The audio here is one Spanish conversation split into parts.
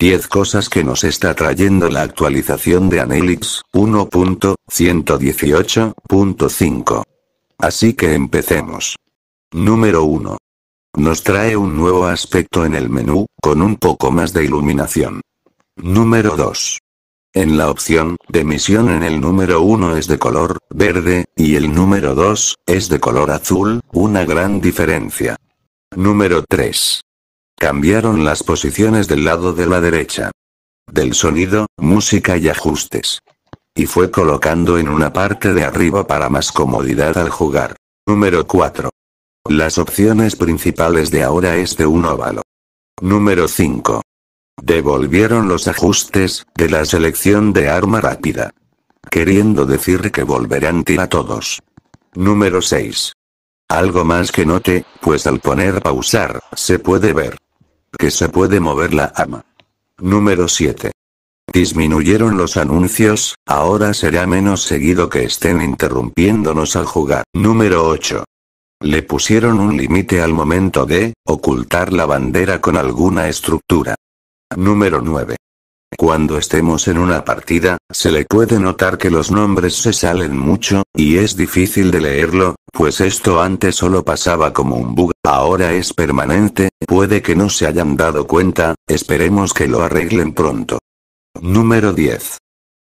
10 cosas que nos está trayendo la actualización de Anelix 1.118.5. Así que empecemos. Número 1. Nos trae un nuevo aspecto en el menú, con un poco más de iluminación. Número 2. En la opción de misión en el número 1 es de color verde, y el número 2 es de color azul, una gran diferencia. Número 3. Cambiaron las posiciones del lado de la derecha. Del sonido, música y ajustes. Y fue colocando en una parte de arriba para más comodidad al jugar. Número 4. Las opciones principales de ahora es de un óvalo. Número 5. Devolvieron los ajustes, de la selección de arma rápida. Queriendo decir que volverán tira todos. Número 6. Algo más que note, pues al poner pausar, se puede ver que se puede mover la ama. Número 7. Disminuyeron los anuncios, ahora será menos seguido que estén interrumpiéndonos al jugar. Número 8. Le pusieron un límite al momento de ocultar la bandera con alguna estructura. Número 9. Cuando estemos en una partida, se le puede notar que los nombres se salen mucho, y es difícil de leerlo, pues esto antes solo pasaba como un bug, ahora es permanente, puede que no se hayan dado cuenta, esperemos que lo arreglen pronto. Número 10.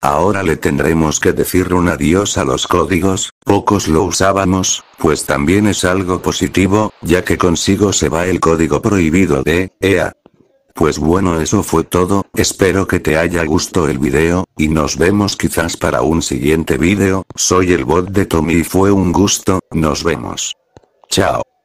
Ahora le tendremos que decir un adiós a los códigos, pocos lo usábamos, pues también es algo positivo, ya que consigo se va el código prohibido de EA, pues bueno eso fue todo, espero que te haya gustado el video, y nos vemos quizás para un siguiente video, soy el bot de Tommy y fue un gusto, nos vemos. Chao.